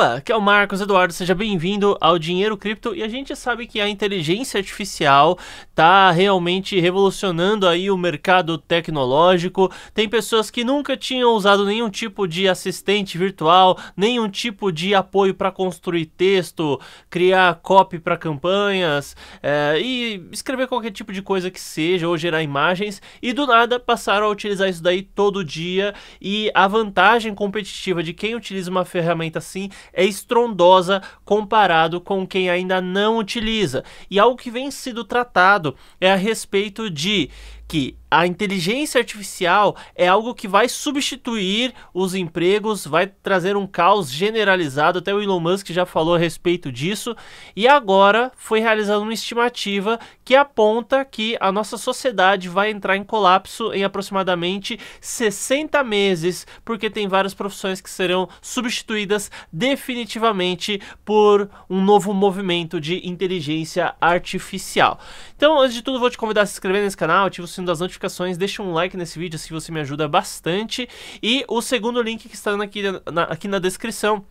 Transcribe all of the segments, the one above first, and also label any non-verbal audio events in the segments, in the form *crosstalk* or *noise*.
Opa, que é o Marcos Eduardo, seja bem-vindo ao Dinheiro Cripto. E a gente sabe que a inteligência artificial está realmente revolucionando aí o mercado tecnológico. Tem pessoas que nunca tinham usado nenhum tipo de assistente virtual, nenhum tipo de apoio para construir texto, criar copy para campanhas é, e escrever qualquer tipo de coisa que seja ou gerar imagens. E do nada passaram a utilizar isso daí todo dia. E a vantagem competitiva de quem utiliza uma ferramenta assim é estrondosa comparado com quem ainda não utiliza. E algo que vem sido tratado é a respeito de que a inteligência artificial é algo que vai substituir os empregos, vai trazer um caos generalizado, até o Elon Musk já falou a respeito disso, e agora foi realizada uma estimativa que aponta que a nossa sociedade vai entrar em colapso em aproximadamente 60 meses, porque tem várias profissões que serão substituídas definitivamente por um novo movimento de inteligência artificial. Então, antes de tudo, vou te convidar a se inscrever nesse canal, ativa o das notificações, deixa um like nesse vídeo, assim você me ajuda bastante. E o segundo link que está aqui na, aqui na descrição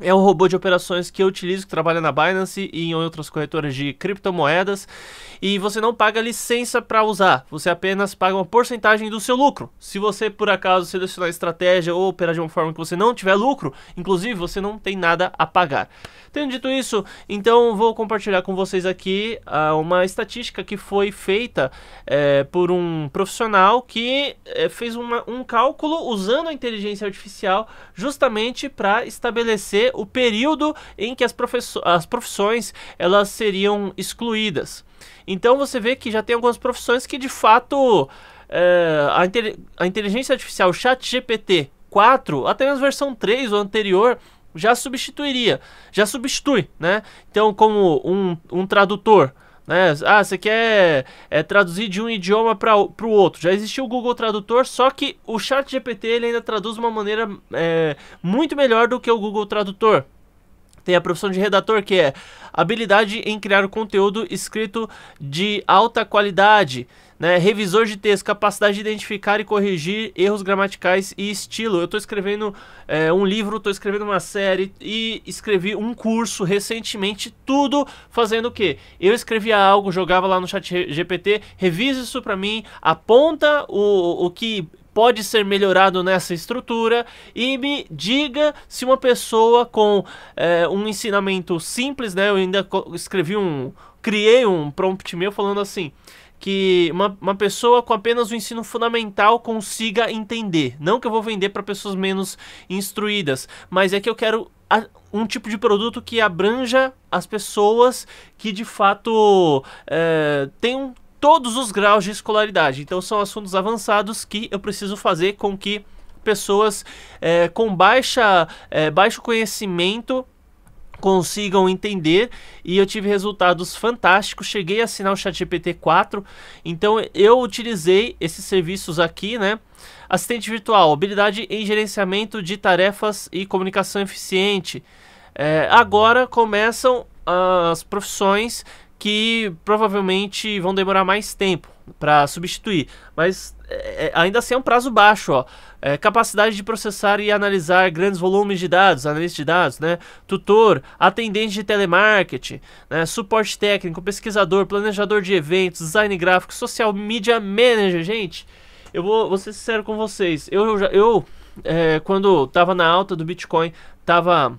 é um robô de operações que eu utilizo, que trabalha na Binance e em outras corretoras de criptomoedas. E você não paga licença para usar, você apenas paga uma porcentagem do seu lucro. Se você por acaso selecionar estratégia ou operar de uma forma que você não tiver lucro, inclusive você não tem nada a pagar. Tendo dito isso, então vou compartilhar com vocês aqui uh, uma estatística que foi feita uh, por um profissional que uh, fez uma, um cálculo usando a inteligência artificial justamente para estabelecer o período em que as, as profissões elas seriam excluídas. Então você vê que já tem algumas profissões que de fato é, a, a, inteligência artificial ChatGPT 4, até mesmo versão 3 ou anterior, já substituiria, já substitui, né? Então como um, um tradutor, né? Ah, você quer é, traduzir de um idioma para o outro. Já existia o Google Tradutor, só que o ChatGPT ele ainda traduz de uma maneira é, muito melhor do que o Google Tradutor. Tem a profissão de redator, que é habilidade em criar conteúdo escrito de alta qualidade. Né? Revisor de texto, capacidade de identificar e corrigir erros gramaticais e estilo. Eu estou escrevendo é, um livro, estou escrevendo uma série e escrevi um curso recentemente, tudo fazendo o quê? Eu escrevia algo, jogava lá no chat GPT, revisa isso para mim, aponta o, o que pode ser melhorado nessa estrutura e me diga se uma pessoa com é, um ensinamento simples, né? Eu ainda escrevi um, criei um prompt meu falando assim que uma, uma pessoa com apenas o um ensino fundamental consiga entender. Não que eu vou vender para pessoas menos instruídas, mas é que eu quero um tipo de produto que abranja as pessoas que de fato é, um todos os graus de escolaridade. Então são assuntos avançados que eu preciso fazer com que pessoas é, com baixa, é, baixo conhecimento consigam entender e eu tive resultados fantásticos. Cheguei a assinar o ChatGPT 4, então eu utilizei esses serviços aqui, né? Assistente virtual, habilidade em gerenciamento de tarefas e comunicação eficiente. É, agora começam as profissões que provavelmente vão demorar mais tempo para substituir, mas é, é, ainda assim é um prazo baixo, ó. É, capacidade de processar e analisar grandes volumes de dados, analista de dados, né? Tutor, atendente de telemarketing, né? suporte técnico, pesquisador, planejador de eventos, design gráfico, social media manager, gente. Eu vou, vou ser sincero com vocês. Eu, eu, eu é, quando tava na alta do Bitcoin, tava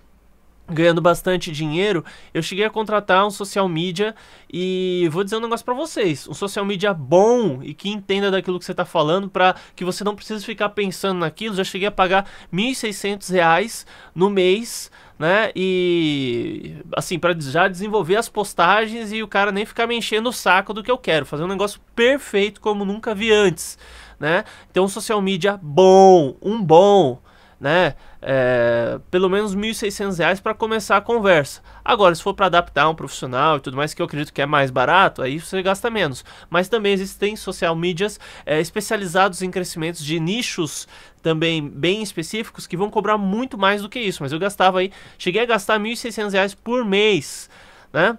ganhando bastante dinheiro, eu cheguei a contratar um social media e vou dizer um negócio para vocês, um social media bom e que entenda daquilo que você tá falando para que você não precise ficar pensando naquilo. Já cheguei a pagar R$ 1.600 no mês né? E assim, para já desenvolver as postagens e o cara nem ficar me enchendo o saco do que eu quero, fazer um negócio perfeito como nunca vi antes, né? Então, um social media bom, um bom, né? É, pelo menos R$ 1.600 para começar a conversa. Agora, se for para adaptar um profissional e tudo mais, que eu acredito que é mais barato, aí você gasta menos. Mas também existem social medias é, especializados em crescimentos de nichos também bem específicos que vão cobrar muito mais do que isso. Mas eu gastava aí, cheguei a gastar R$ 1.600 por mês, né?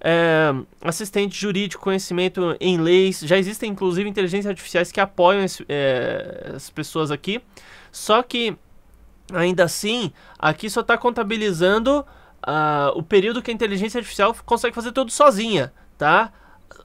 É, assistente jurídico, conhecimento em leis, já existem inclusive inteligências artificiais que apoiam esse, é, as pessoas aqui. Só que Ainda assim, aqui só está contabilizando uh, o período que a inteligência artificial consegue fazer tudo sozinha, tá?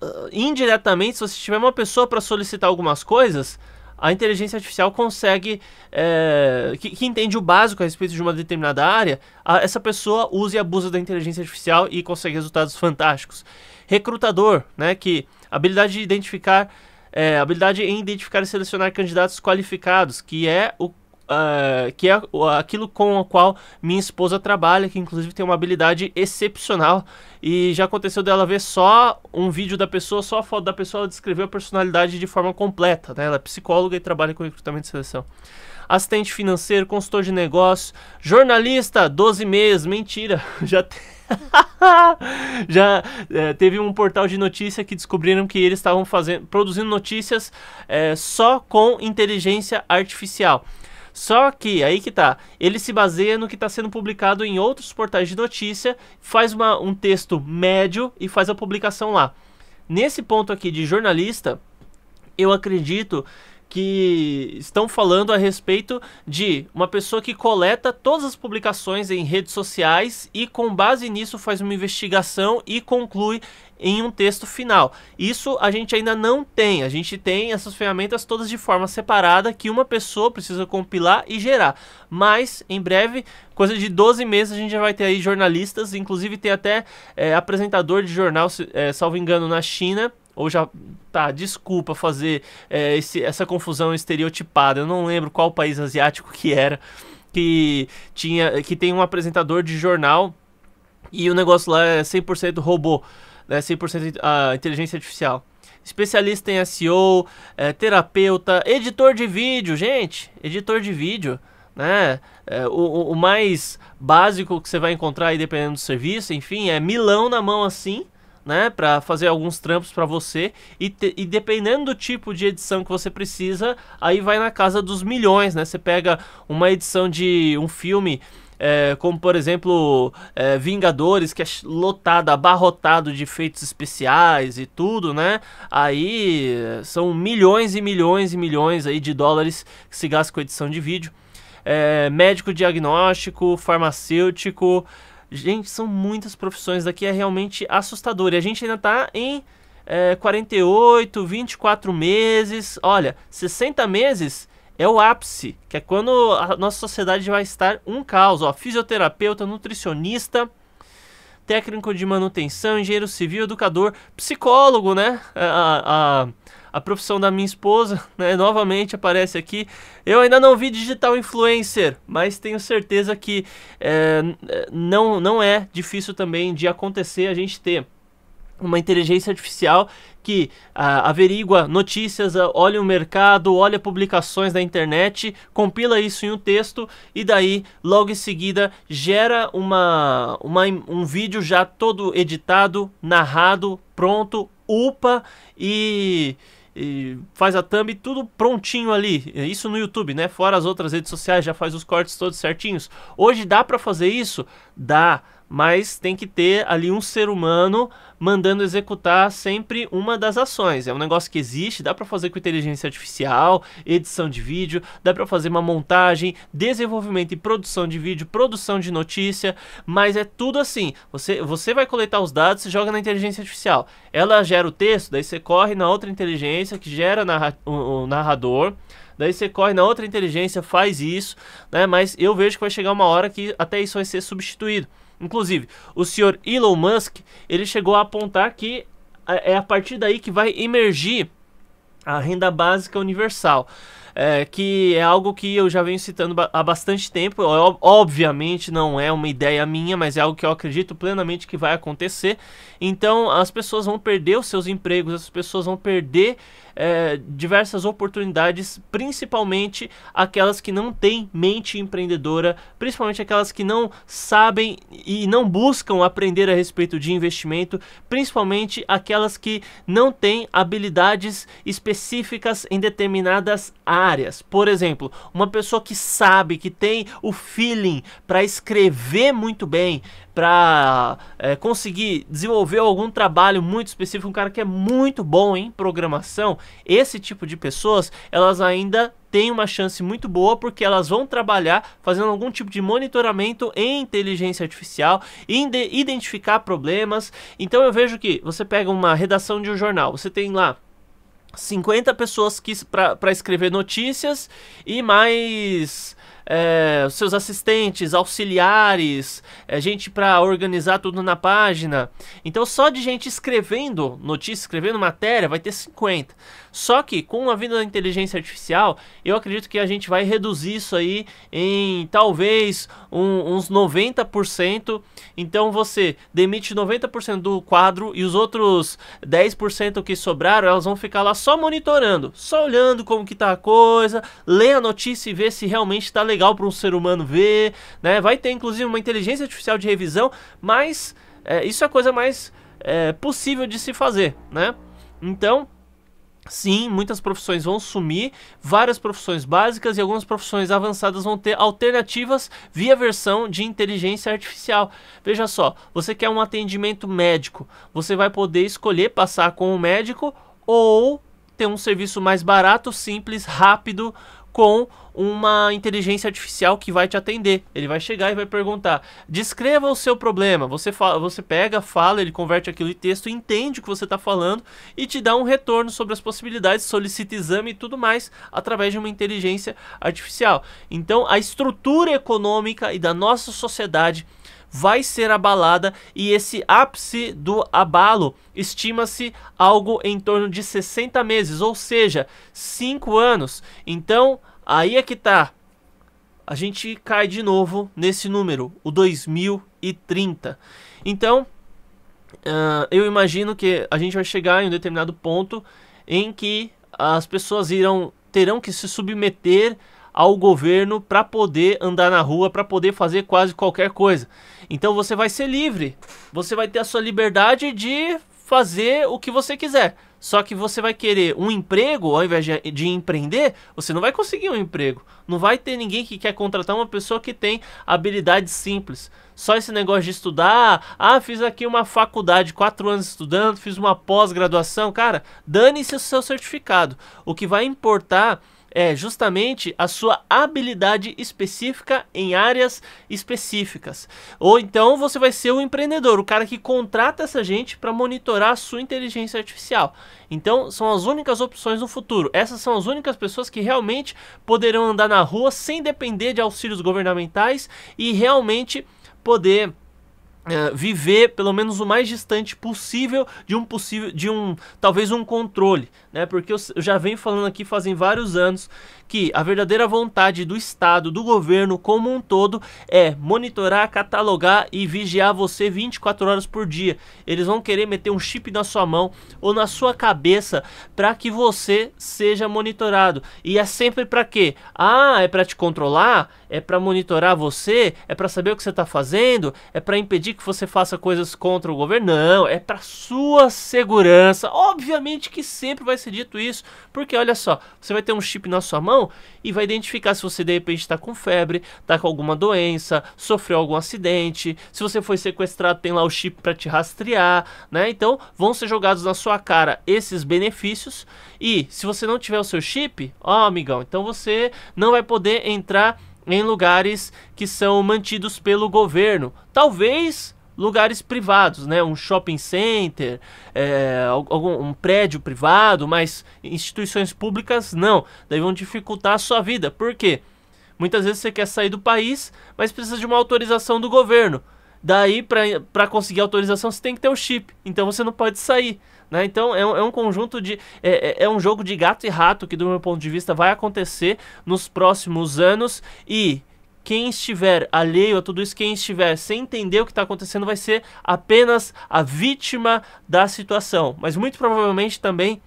Uh, indiretamente, se você tiver uma pessoa para solicitar algumas coisas, a inteligência artificial consegue, é, que, que, entende o básico a respeito de uma determinada área, a, essa pessoa usa e abusa da inteligência artificial e consegue resultados fantásticos. Recrutador, né, que habilidade de identificar, é, habilidade em identificar e selecionar candidatos qualificados, que é o ah, que é aquilo com o qual minha esposa trabalha, que inclusive tem uma habilidade excepcional. E já aconteceu dela ver só um vídeo da pessoa, só a foto da pessoa, ela descreveu a personalidade de forma completa. Né? Ela é psicóloga e trabalha com recrutamento de seleção assistente financeiro, consultor de negócios, jornalista, 12 meses, mentira, *laughs* já *laughs* já é, teve um portal de notícia que descobriram que eles estavam fazendo, produzindo notícias é, só com inteligência artificial. Só que, aí que tá, ele se baseia no que está sendo publicado em outros portais de notícia, faz uma, um texto médio e faz a publicação lá. Nesse ponto aqui de jornalista, eu acredito que estão falando a respeito de uma pessoa que coleta todas as publicações em redes sociais e, com base nisso, faz uma investigação e conclui em um texto final. Isso a gente ainda não tem. A gente tem essas ferramentas todas de forma separada que uma pessoa precisa compilar e gerar. Mas em breve, coisa de 12 meses, a gente já vai ter aí jornalistas, inclusive tem até é, apresentador de jornal, é, salvo engano, na China ou já tá desculpa fazer é, esse, essa confusão estereotipada eu não lembro qual país asiático que era que tinha que tem um apresentador de jornal e o negócio lá é 100% robô né 100% a inteligência artificial especialista em SEO é, terapeuta editor de vídeo gente editor de vídeo né? É, o, o mais básico que você vai encontrar aí dependendo do serviço, enfim, é milão na mão assim, né, para fazer alguns trampos para você e, te, e, dependendo do tipo de edição que você precisa, aí vai na casa dos milhões, né? Você pega uma edição de um filme é, como por exemplo é, Vingadores que é lotado, abarrotado de efeitos especiais e tudo, né? Aí é, são milhões e milhões e milhões aí de dólares que se gasta com edição de vídeo. É, médico diagnóstico, farmacêutico, Gente, são muitas profissões, daqui é realmente assustador. E a gente ainda tá em é, 48, 24 meses. Olha, 60 meses é o ápice, que é quando a nossa sociedade vai estar um caos. Ó, fisioterapeuta, nutricionista, técnico de manutenção, engenheiro civil, educador, psicólogo, né? A, a, a profissão da minha esposa, *laughs* né? Novamente aparece aqui. Eu ainda não vi digital influencer, mas tenho certeza que é, não, não é difícil também de acontecer a gente ter uma inteligência artificial que ah, averigua notícias, ah, olha o mercado, olha publicações da internet, compila isso em um texto e daí logo em seguida gera uma, uma um vídeo já todo editado, narrado, pronto, upa e e faz a thumb tudo prontinho ali. É isso no YouTube, né? Fora as outras redes sociais, já faz os cortes todos certinhos. Hoje dá para fazer isso? Dá, mas tem que ter ali um ser humano mandando executar sempre uma das ações. É um negócio que existe, dá para fazer com inteligência artificial, edição de vídeo, dá para fazer uma montagem, desenvolvimento e produção de vídeo, produção de notícia, mas é tudo assim. Você, você vai coletar os dados, e joga na inteligência artificial. Ela gera o texto, daí você corre na outra inteligência que gera narra o, o narrador daí você corre na outra inteligência, faz isso, né? Mas eu vejo que vai chegar uma hora que até isso vai ser substituído. Inclusive, o senhor Elon Musk, ele chegou a apontar que é, é a partir daí que vai emergir a renda básica universal é, que é algo que eu já venho citando há bastante tempo. É obviamente não é uma ideia minha, mas é algo que eu acredito plenamente que vai acontecer. Então as pessoas vão perder os seus empregos, as pessoas vão perder é, diversas oportunidades, principalmente aquelas que não têm mente empreendedora, principalmente aquelas que não sabem e não buscam aprender a respeito de investimento, principalmente aquelas que não têm habilidades específicas em determinadas áreas áreas. Por exemplo, uma pessoa que sabe, que tem o feeling para escrever muito bem, para é, conseguir desenvolver algum trabalho muito específico, um cara que é muito bom em programação, esse tipo de pessoas, elas ainda têm uma chance muito boa porque elas vão trabalhar fazendo algum tipo de monitoramento em inteligência artificial, identificar problemas. Então eu vejo que você pega uma redação de um jornal, você tem lá 50 pessoas para escrever notícias e mais é, seus assistentes, auxiliares, é, gente para organizar tudo na página. Então, só de gente escrevendo notícia, escrevendo matéria, vai ter 50. Só que com a vinda da inteligência artificial, eu acredito que a gente vai reduzir isso aí em talvez um, uns 90%. Então você demite 90% do quadro e os outros 10% que sobraram, elas vão ficar lá só monitorando, só olhando como que tá a coisa, lê a notícia e vê se realmente tá legal para um ser humano ver, né? Vai ter inclusive uma inteligência artificial de revisão, mas é, isso é a coisa mais é, possível de se fazer, né? Então, Sim, muitas profissões vão sumir, várias profissões básicas e algumas profissões avançadas vão ter alternativas via versão de inteligência artificial. Veja só, você quer um atendimento médico, você vai poder escolher passar com o médico ou ter um serviço mais barato, simples, rápido, com uma inteligência artificial que vai te atender. Ele vai chegar e vai perguntar: descreva o seu problema. Você, fala, você pega, fala, ele converte aquilo em texto, entende o que você está falando e te dá um retorno sobre as possibilidades, solicita exame e tudo mais através de uma inteligência artificial. Então, a estrutura econômica e da nossa sociedade vai ser abalada e esse ápice do abalo estima-se algo em torno de 60 meses, ou seja, 5 anos. Então, aí é que tá. A gente cai de novo nesse número, o 2030. Então, uh, eu imagino que a gente vai chegar em um determinado ponto em que as pessoas irão terão que se submeter ao governo para poder andar na rua, para poder fazer quase qualquer coisa. Então você vai ser livre, você vai ter a sua liberdade de fazer o que você quiser. Só que você vai querer um emprego, ao invés de, de, empreender, você não vai conseguir um emprego. Não vai ter ninguém que quer contratar uma pessoa que tem habilidades simples. Só esse negócio de estudar, ah, fiz aqui uma faculdade, quatro anos estudando, fiz uma pós-graduação, cara, dane-se o seu certificado. O que vai importar é justamente a sua habilidade específica em áreas específicas. Ou então você vai ser o empreendedor, o cara que contrata essa gente para monitorar a sua inteligência artificial. Então, são as únicas opções no futuro. Essas são as únicas pessoas que realmente poderão andar na rua sem depender de auxílios governamentais e realmente poder é, viver pelo menos o mais distante possível de um possível de um talvez um controle né porque eu já venho falando aqui fazem vários anos que a verdadeira vontade do Estado, do governo como um todo, é monitorar, catalogar e vigiar você 24 horas por dia. Eles vão querer meter um chip na sua mão ou na sua cabeça para que você seja monitorado. E é sempre para quê? Ah, é para te controlar? É para monitorar você? É para saber o que você está fazendo? É para impedir que você faça coisas contra o governo? Não, é para sua segurança. Obviamente que sempre vai ser dito isso, porque olha só, você vai ter um chip na sua mão então, e vai identificar se você de repente está com febre, está com alguma doença, sofreu algum acidente, se você foi sequestrado tem lá o chip para te rastrear, né? Então vão ser jogados na sua cara esses benefícios e se você não tiver o seu chip, ó amigão, então você não vai poder entrar em lugares que são mantidos pelo governo. Talvez lugares privados, né? Um shopping center, é, algum, um prédio privado, mas instituições públicas não. Daí vão dificultar a sua vida. Por quê? Muitas vezes você quer sair do país, mas precisa de uma autorização do governo. Daí, para conseguir autorização, você tem que ter o um chip. Então você não pode sair. Né? Então é um, é um conjunto de. É, é, é um jogo de gato e rato que, do meu ponto de vista, vai acontecer nos próximos anos. E quem estiver alheio a tudo isso, quem estiver sem entender o que está acontecendo, vai ser apenas a vítima da situação. Mas muito provavelmente também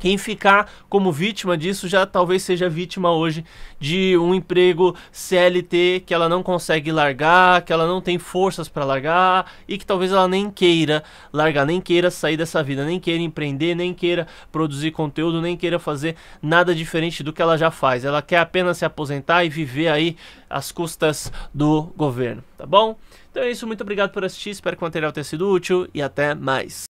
quem ficar como vítima disso já talvez seja vítima hoje de um emprego CLT que ela não consegue largar, que ela não tem forças para largar e que talvez ela nem queira largar, nem queira sair dessa vida, nem queira empreender, nem queira produzir conteúdo, nem queira fazer nada diferente do que ela já faz. Ela quer apenas se aposentar e viver aí às custas do governo, tá bom? Então é isso, muito obrigado por assistir, espero que o material tenha sido útil e até mais.